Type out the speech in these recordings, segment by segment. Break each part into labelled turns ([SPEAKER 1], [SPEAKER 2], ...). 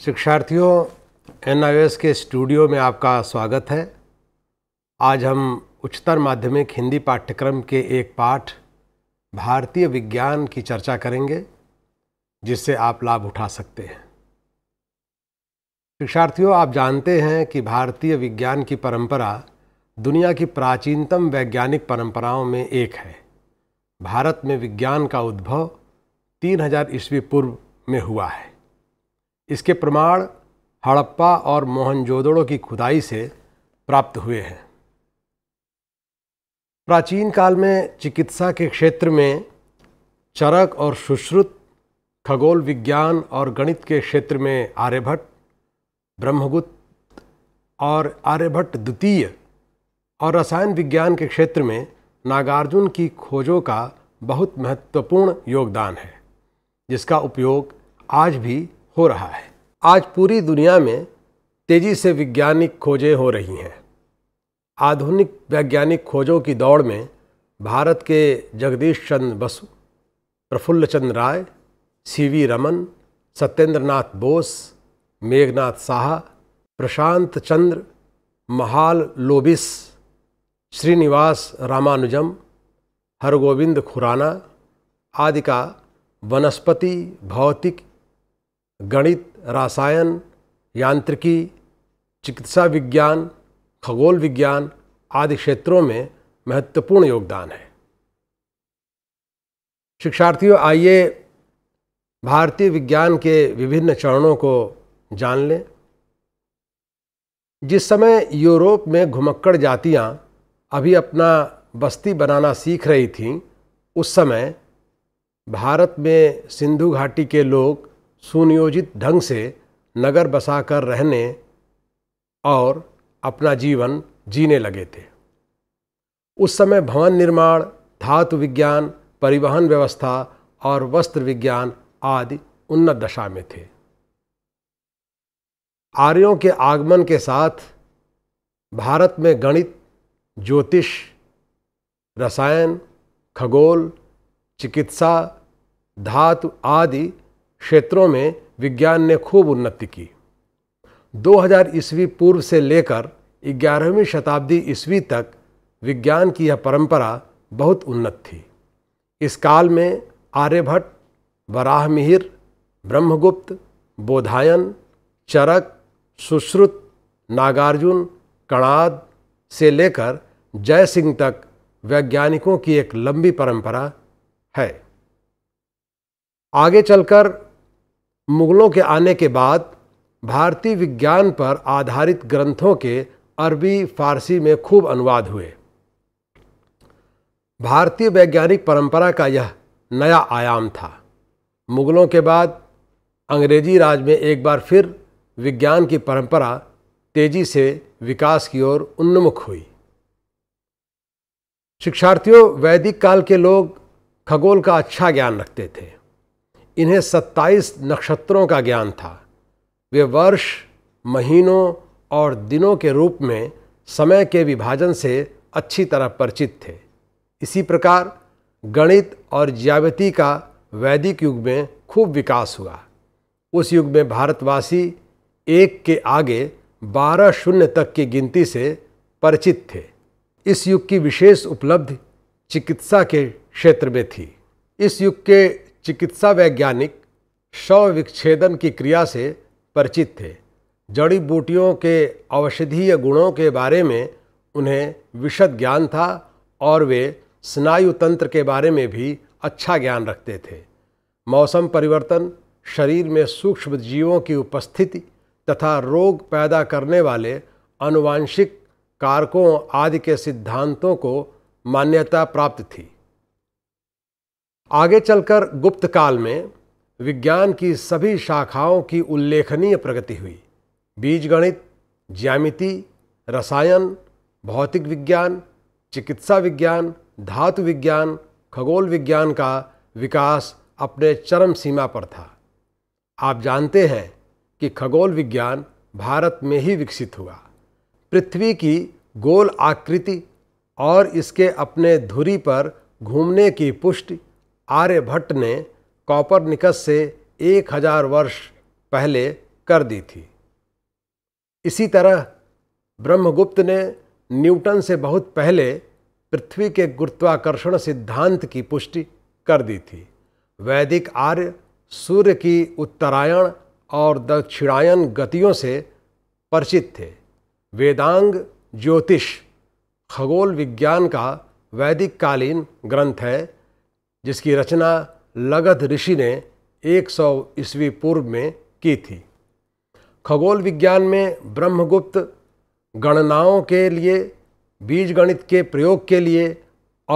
[SPEAKER 1] शिक्षार्थियों एन के स्टूडियो में आपका स्वागत है आज हम उच्चतर माध्यमिक हिंदी पाठ्यक्रम के एक पाठ भारतीय विज्ञान की चर्चा करेंगे जिससे आप लाभ उठा सकते हैं शिक्षार्थियों आप जानते हैं कि भारतीय विज्ञान की परंपरा दुनिया की प्राचीनतम वैज्ञानिक परंपराओं में एक है भारत में विज्ञान का उद्भव 3000 ईस्वी पूर्व में हुआ है इसके प्रमाण हड़प्पा और मोहनजोदड़ो की खुदाई से प्राप्त हुए हैं प्राचीन काल में चिकित्सा के क्षेत्र में चरक और सुश्रुत खगोल विज्ञान और गणित के क्षेत्र में आर्यभट्ट ब्रह्मगुप्त और आर्यभट्ट द्वितीय और रसायन विज्ञान के क्षेत्र में नागार्जुन की खोजों का बहुत महत्वपूर्ण योगदान है जिसका उपयोग आज भी हो रहा है आज पूरी दुनिया में तेजी से वैज्ञानिक खोजें हो रही हैं आधुनिक वैज्ञानिक खोजों की दौड़ में भारत के जगदीश चंद्र बसु प्रफुल्ल चंद्र राय सीवी रमन सत्येंद्र नाथ बोस मेघनाथ साहा प्रशांत चंद्र महाल लोबिस श्रीनिवास रामानुजम हरगोविंद खुराना आदि का वनस्पति भौतिक गणित रसायन यांत्रिकी चिकित्सा विज्ञान खगोल विज्ञान आदि क्षेत्रों में महत्वपूर्ण योगदान है शिक्षार्थियों आइए भारतीय विज्ञान के विभिन्न चरणों को जान लें जिस समय यूरोप में घुमक्कड़ जातियां अभी अपना बस्ती बनाना सीख रही थीं उस समय भारत में सिंधु घाटी के लोग सुनियोजित ढंग से नगर बसाकर रहने और अपना जीवन जीने लगे थे उस समय भवन निर्माण धातु विज्ञान परिवहन व्यवस्था और वस्त्र विज्ञान आदि उन्नत दशा में थे आर्यों के आगमन के साथ भारत में गणित ज्योतिष रसायन खगोल चिकित्सा धातु आदि क्षेत्रों में विज्ञान ने खूब उन्नति की 2000 ईस्वी पूर्व से लेकर 11वीं शताब्दी ईस्वी तक विज्ञान की यह परंपरा बहुत उन्नत थी इस काल में आर्यभट्ट वराहमिहिर ब्रह्मगुप्त बोधायन चरक सुश्रुत नागार्जुन कणाद से लेकर जय सिंह तक वैज्ञानिकों की एक लंबी परंपरा है आगे चलकर मुगलों के आने के बाद भारतीय विज्ञान पर आधारित ग्रंथों के अरबी फारसी में खूब अनुवाद हुए भारतीय वैज्ञानिक परंपरा का यह नया आयाम था मुगलों के बाद अंग्रेजी राज में एक बार फिर विज्ञान की परंपरा तेजी से विकास की ओर उन्मुख हुई शिक्षार्थियों वैदिक काल के लोग खगोल का अच्छा ज्ञान रखते थे इन्हें 27 नक्षत्रों का ज्ञान था वे वर्ष महीनों और दिनों के रूप में समय के विभाजन से अच्छी तरह परिचित थे इसी प्रकार गणित और ज्यावति का वैदिक युग में खूब विकास हुआ उस युग में भारतवासी एक के आगे बारह शून्य तक की गिनती से परिचित थे इस युग की विशेष उपलब्धि चिकित्सा के क्षेत्र में थी इस युग के चिकित्सा वैज्ञानिक शव विच्छेदन की क्रिया से परिचित थे जड़ी बूटियों के औषधीय गुणों के बारे में उन्हें विशद ज्ञान था और वे स्नायु तंत्र के बारे में भी अच्छा ज्ञान रखते थे मौसम परिवर्तन शरीर में सूक्ष्म जीवों की उपस्थिति तथा रोग पैदा करने वाले अनुवांशिक कारकों आदि के सिद्धांतों को मान्यता प्राप्त थी आगे चलकर गुप्त काल में विज्ञान की सभी शाखाओं की उल्लेखनीय प्रगति हुई बीजगणित ज्यामिति रसायन भौतिक विज्ञान चिकित्सा विज्ञान धातु विज्ञान खगोल विज्ञान का विकास अपने चरम सीमा पर था आप जानते हैं कि खगोल विज्ञान भारत में ही विकसित हुआ पृथ्वी की गोल आकृति और इसके अपने धुरी पर घूमने की पुष्टि आर्यभट्ट ने कॉपर निकस से एक हजार वर्ष पहले कर दी थी इसी तरह ब्रह्मगुप्त ने न्यूटन से बहुत पहले पृथ्वी के गुरुत्वाकर्षण सिद्धांत की पुष्टि कर दी थी वैदिक आर्य सूर्य की उत्तरायण और दक्षिणायन गतियों से परिचित थे वेदांग ज्योतिष खगोल विज्ञान का वैदिक कालीन ग्रंथ है जिसकी रचना लगध ऋषि ने 100 सौ ईस्वी पूर्व में की थी खगोल विज्ञान में ब्रह्मगुप्त गणनाओं के लिए बीज गणित के प्रयोग के लिए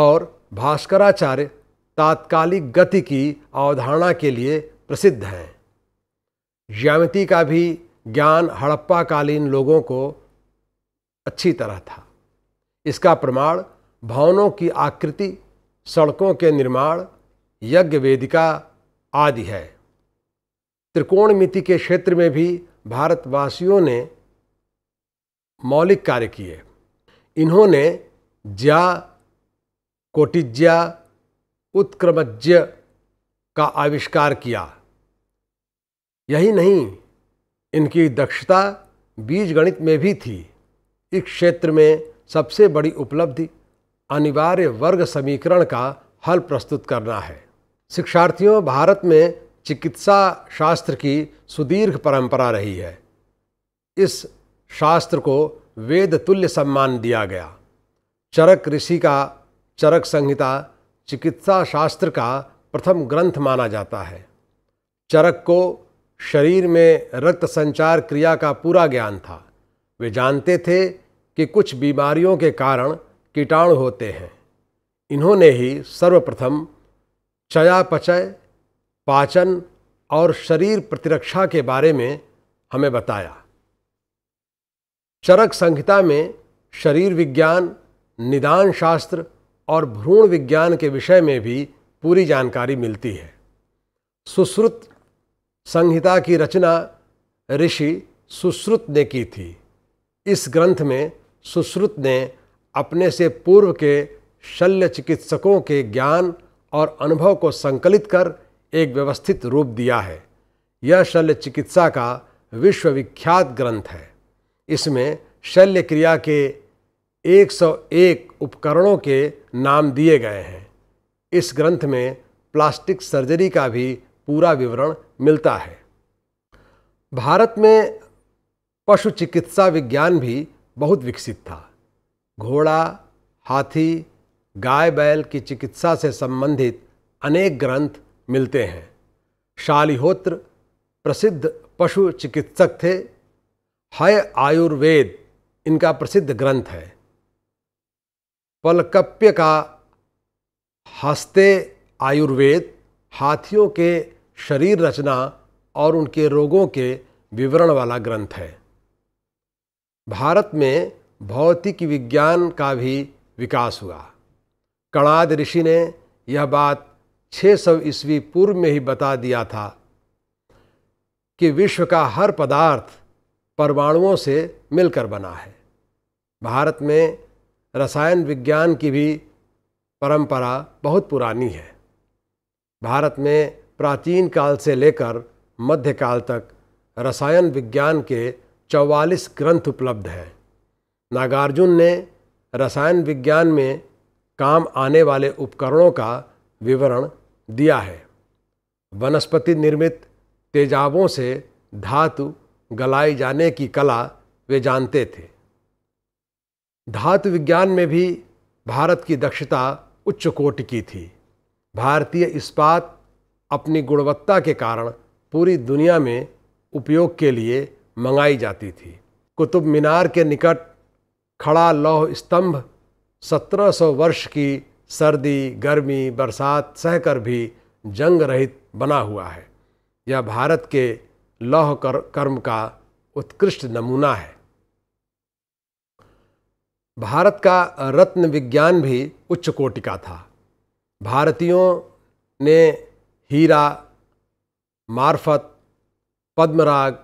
[SPEAKER 1] और भास्कराचार्य तात्कालिक गति की अवधारणा के लिए प्रसिद्ध हैं ज्यामिति का भी ज्ञान हड़प्पाकालीन लोगों को अच्छी तरह था इसका प्रमाण भवनों की आकृति सड़कों के निर्माण यज्ञ वेदिका आदि है त्रिकोण मिति के क्षेत्र में भी भारतवासियों ने मौलिक कार्य किए इन्होंने ज्या कोटिज्या उत्क्रमज्य का आविष्कार किया यही नहीं इनकी दक्षता बीज गणित में भी थी इस क्षेत्र में सबसे बड़ी उपलब्धि अनिवार्य वर्ग समीकरण का हल प्रस्तुत करना है शिक्षार्थियों भारत में चिकित्सा शास्त्र की सुदीर्घ परंपरा रही है इस शास्त्र को वेद तुल्य सम्मान दिया गया चरक ऋषि का चरक संहिता चिकित्सा शास्त्र का प्रथम ग्रंथ माना जाता है चरक को शरीर में रक्त संचार क्रिया का पूरा ज्ञान था वे जानते थे कि कुछ बीमारियों के कारण कीटाणु होते हैं इन्होंने ही सर्वप्रथम चयापचय पाचन और शरीर प्रतिरक्षा के बारे में हमें बताया चरक संहिता में शरीर विज्ञान निदान शास्त्र और भ्रूण विज्ञान के विषय में भी पूरी जानकारी मिलती है सुश्रुत संहिता की रचना ऋषि सुश्रुत ने की थी इस ग्रंथ में सुश्रुत ने अपने से पूर्व के शल्य चिकित्सकों के ज्ञान और अनुभव को संकलित कर एक व्यवस्थित रूप दिया है यह शल्य चिकित्सा का विश्वविख्यात ग्रंथ है इसमें शल्य क्रिया के 101 उपकरणों के नाम दिए गए हैं इस ग्रंथ में प्लास्टिक सर्जरी का भी पूरा विवरण मिलता है भारत में पशु चिकित्सा विज्ञान भी बहुत विकसित था घोड़ा हाथी गाय बैल की चिकित्सा से संबंधित अनेक ग्रंथ मिलते हैं शालिहोत्र प्रसिद्ध पशु चिकित्सक थे हय आयुर्वेद इनका प्रसिद्ध ग्रंथ है पलकप्य का हस्ते आयुर्वेद हाथियों के शरीर रचना और उनके रोगों के विवरण वाला ग्रंथ है भारत में भौतिक विज्ञान का भी विकास हुआ कणाद ऋषि ने यह बात 600 सौ ईस्वी पूर्व में ही बता दिया था कि विश्व का हर पदार्थ परमाणुओं से मिलकर बना है भारत में रसायन विज्ञान की भी परंपरा बहुत पुरानी है भारत में प्राचीन काल से लेकर मध्यकाल तक रसायन विज्ञान के 44 ग्रंथ उपलब्ध हैं नागार्जुन ने रसायन विज्ञान में काम आने वाले उपकरणों का विवरण दिया है वनस्पति निर्मित तेजाबों से धातु गलाई जाने की कला वे जानते थे धातु विज्ञान में भी भारत की दक्षता उच्च कोटि की थी भारतीय इस्पात अपनी गुणवत्ता के कारण पूरी दुनिया में उपयोग के लिए मंगाई जाती थी कुतुब मीनार के निकट खड़ा लौह स्तंभ 1700 वर्ष की सर्दी गर्मी बरसात सहकर भी जंग रहित बना हुआ है यह भारत के लौह कर, कर्म का उत्कृष्ट नमूना है भारत का रत्न विज्ञान भी उच्च कोटि का था भारतीयों ने हीरा मार्फत पद्मराग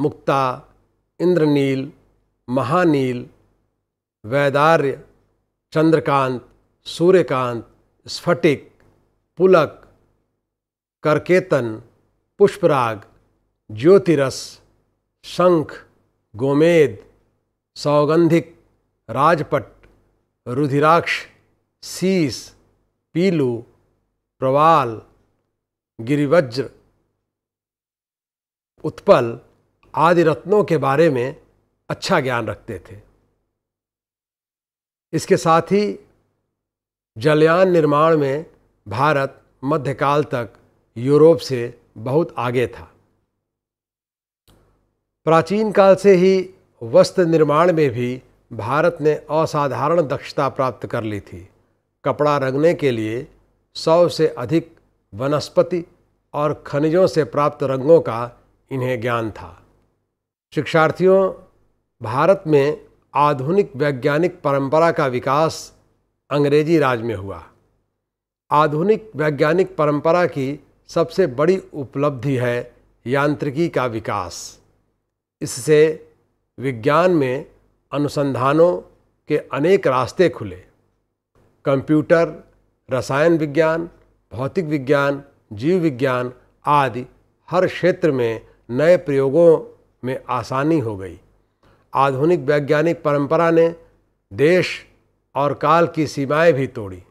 [SPEAKER 1] मुक्ता इंद्रनील महानील वैदार्य चंद्रकांत सूर्यकांत स्फटिक पुलक करकेतन पुष्पराग ज्योतिरस शंख गोमेद सौगंधिक राजपट रुधिराक्ष सीस पीलू प्रवाल गिरिवज्र उत्पल आदि रत्नों के बारे में अच्छा ज्ञान रखते थे इसके साथ ही जलयान निर्माण में भारत मध्यकाल तक यूरोप से बहुत आगे था प्राचीन काल से ही वस्त्र निर्माण में भी भारत ने असाधारण दक्षता प्राप्त कर ली थी कपड़ा रंगने के लिए सौ से अधिक वनस्पति और खनिजों से प्राप्त रंगों का इन्हें ज्ञान था शिक्षार्थियों भारत में आधुनिक वैज्ञानिक परंपरा का विकास अंग्रेजी राज में हुआ आधुनिक वैज्ञानिक परंपरा की सबसे बड़ी उपलब्धि है यांत्रिकी का विकास इससे विज्ञान में अनुसंधानों के अनेक रास्ते खुले कंप्यूटर रसायन विज्ञान भौतिक विज्ञान जीव विज्ञान आदि हर क्षेत्र में नए प्रयोगों में आसानी हो गई आधुनिक वैज्ञानिक परंपरा ने देश और काल की सीमाएं भी तोड़ी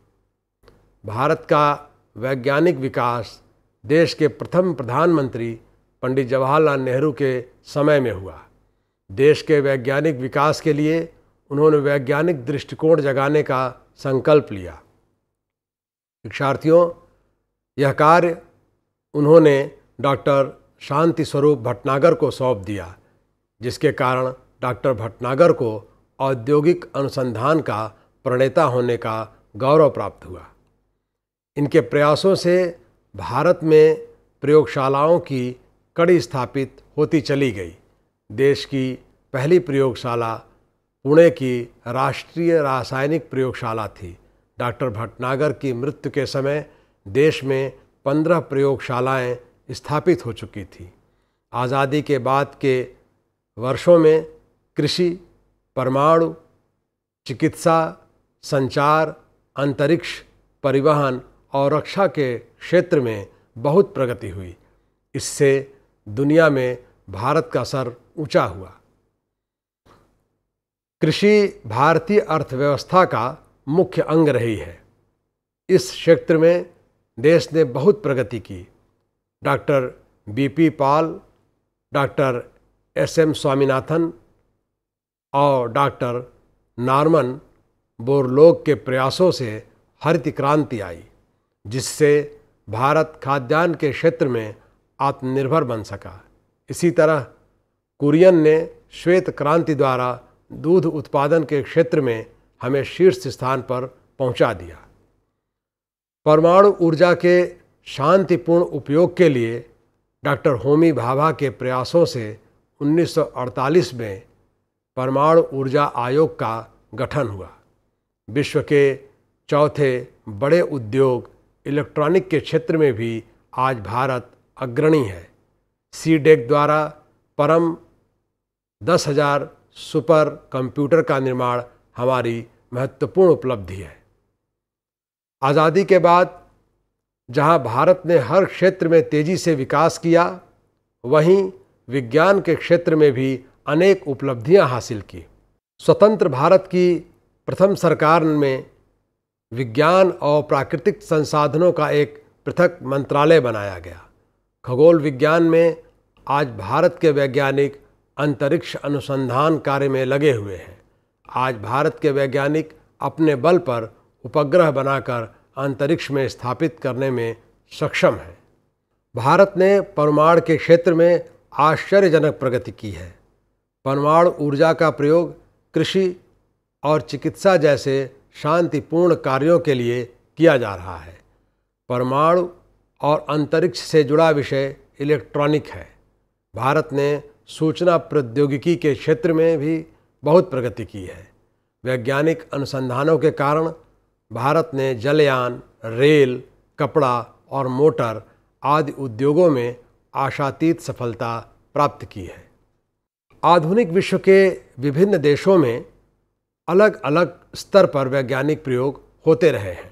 [SPEAKER 1] भारत का वैज्ञानिक विकास देश के प्रथम प्रधानमंत्री पंडित जवाहरलाल नेहरू के समय में हुआ देश के वैज्ञानिक विकास के लिए उन्होंने वैज्ञानिक दृष्टिकोण जगाने का संकल्प लिया शिक्षार्थियों यह कार्य उन्होंने डॉक्टर शांति स्वरूप भटनागर को सौंप दिया जिसके कारण डॉक्टर भटनागर को औद्योगिक अनुसंधान का प्रणेता होने का गौरव प्राप्त हुआ इनके प्रयासों से भारत में प्रयोगशालाओं की कड़ी स्थापित होती चली गई देश की पहली प्रयोगशाला पुणे की राष्ट्रीय रासायनिक प्रयोगशाला थी डॉक्टर भटनागर की मृत्यु के समय देश में पंद्रह प्रयोगशालाएं स्थापित हो चुकी थी आज़ादी के बाद के वर्षों में कृषि परमाणु चिकित्सा संचार अंतरिक्ष परिवहन और रक्षा के क्षेत्र में बहुत प्रगति हुई इससे दुनिया में भारत का सर ऊंचा हुआ कृषि भारतीय अर्थव्यवस्था का मुख्य अंग रही है इस क्षेत्र में देश ने बहुत प्रगति की doctor B P Pal doctor S M Swaminathan और डॉक्टर नॉर्मन बोरलोग के प्रयासों से हरित क्रांति आई जिससे भारत खाद्यान्न के क्षेत्र में आत्मनिर्भर बन सका इसी तरह कुरियन ने श्वेत क्रांति द्वारा दूध उत्पादन के क्षेत्र में हमें शीर्ष स्थान पर पहुंचा दिया परमाणु ऊर्जा के शांतिपूर्ण उपयोग के लिए डॉक्टर होमी भाभा के प्रयासों से 1948 में परमाणु ऊर्जा आयोग का गठन हुआ विश्व के चौथे बड़े उद्योग इलेक्ट्रॉनिक के क्षेत्र में भी आज भारत अग्रणी है सी डेक द्वारा परम दस हजार सुपर कंप्यूटर का निर्माण हमारी महत्वपूर्ण उपलब्धि है आज़ादी के बाद जहां भारत ने हर क्षेत्र में तेजी से विकास किया वहीं विज्ञान के क्षेत्र में भी अनेक उपलब्धियां हासिल की स्वतंत्र भारत की प्रथम सरकार में विज्ञान और प्राकृतिक संसाधनों का एक पृथक मंत्रालय बनाया गया खगोल विज्ञान में आज भारत के वैज्ञानिक अंतरिक्ष अनुसंधान कार्य में लगे हुए हैं आज भारत के वैज्ञानिक अपने बल पर उपग्रह बनाकर अंतरिक्ष में स्थापित करने में सक्षम हैं भारत ने परमाणु के क्षेत्र में आश्चर्यजनक प्रगति की है परमाणु ऊर्जा का प्रयोग कृषि और चिकित्सा जैसे शांतिपूर्ण कार्यों के लिए किया जा रहा है परमाणु और अंतरिक्ष से जुड़ा विषय इलेक्ट्रॉनिक है भारत ने सूचना प्रौद्योगिकी के क्षेत्र में भी बहुत प्रगति की है वैज्ञानिक अनुसंधानों के कारण भारत ने जलयान रेल कपड़ा और मोटर आदि उद्योगों में आशातीत सफलता प्राप्त की है आधुनिक विश्व के विभिन्न देशों में अलग अलग स्तर पर वैज्ञानिक प्रयोग होते रहे हैं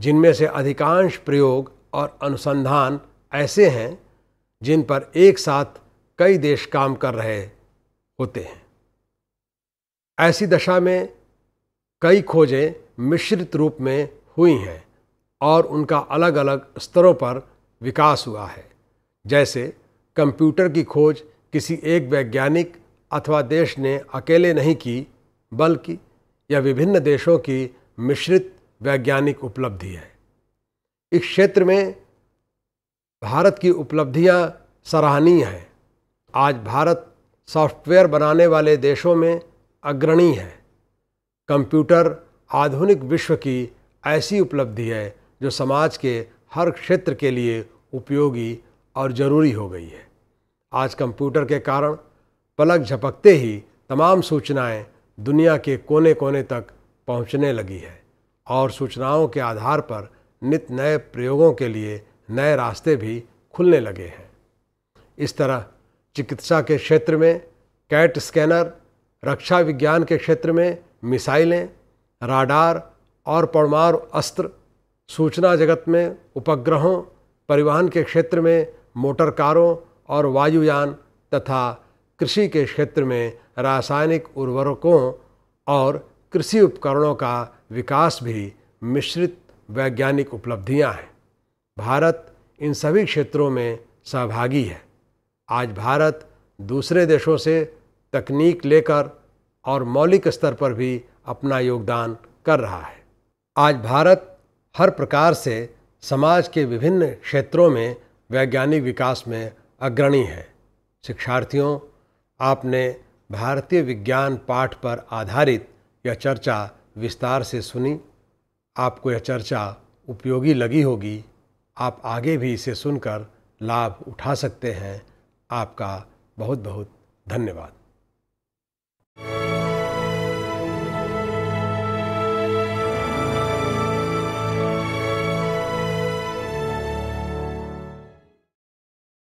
[SPEAKER 1] जिनमें से अधिकांश प्रयोग और अनुसंधान ऐसे हैं जिन पर एक साथ कई देश काम कर रहे होते हैं ऐसी दशा में कई खोजें मिश्रित रूप में हुई हैं और उनका अलग अलग स्तरों पर विकास हुआ है जैसे कंप्यूटर की खोज किसी एक वैज्ञानिक अथवा देश ने अकेले नहीं की बल्कि यह विभिन्न देशों की मिश्रित वैज्ञानिक उपलब्धि है इस क्षेत्र में भारत की उपलब्धियां सराहनीय हैं आज भारत सॉफ्टवेयर बनाने वाले देशों में अग्रणी है कंप्यूटर आधुनिक विश्व की ऐसी उपलब्धि है जो समाज के हर क्षेत्र के लिए उपयोगी और ज़रूरी हो गई है आज कंप्यूटर के कारण पलक झपकते ही तमाम सूचनाएं दुनिया के कोने कोने तक पहुंचने लगी है और सूचनाओं के आधार पर नित नए प्रयोगों के लिए नए रास्ते भी खुलने लगे हैं इस तरह चिकित्सा के क्षेत्र में कैट स्कैनर रक्षा विज्ञान के क्षेत्र में मिसाइलें राडार और परमाणु अस्त्र सूचना जगत में उपग्रहों परिवहन के क्षेत्र में मोटर कारों और वायुयान तथा कृषि के क्षेत्र में रासायनिक उर्वरकों और कृषि उपकरणों का विकास भी मिश्रित वैज्ञानिक उपलब्धियां हैं भारत इन सभी क्षेत्रों में सहभागी है आज भारत दूसरे देशों से तकनीक लेकर और मौलिक स्तर पर भी अपना योगदान कर रहा है आज भारत हर प्रकार से समाज के विभिन्न क्षेत्रों में वैज्ञानिक विकास में अग्रणी हैं शिक्षार्थियों आपने भारतीय विज्ञान पाठ पर आधारित यह चर्चा विस्तार से सुनी आपको यह चर्चा उपयोगी लगी होगी आप आगे भी इसे सुनकर लाभ उठा सकते हैं आपका बहुत बहुत धन्यवाद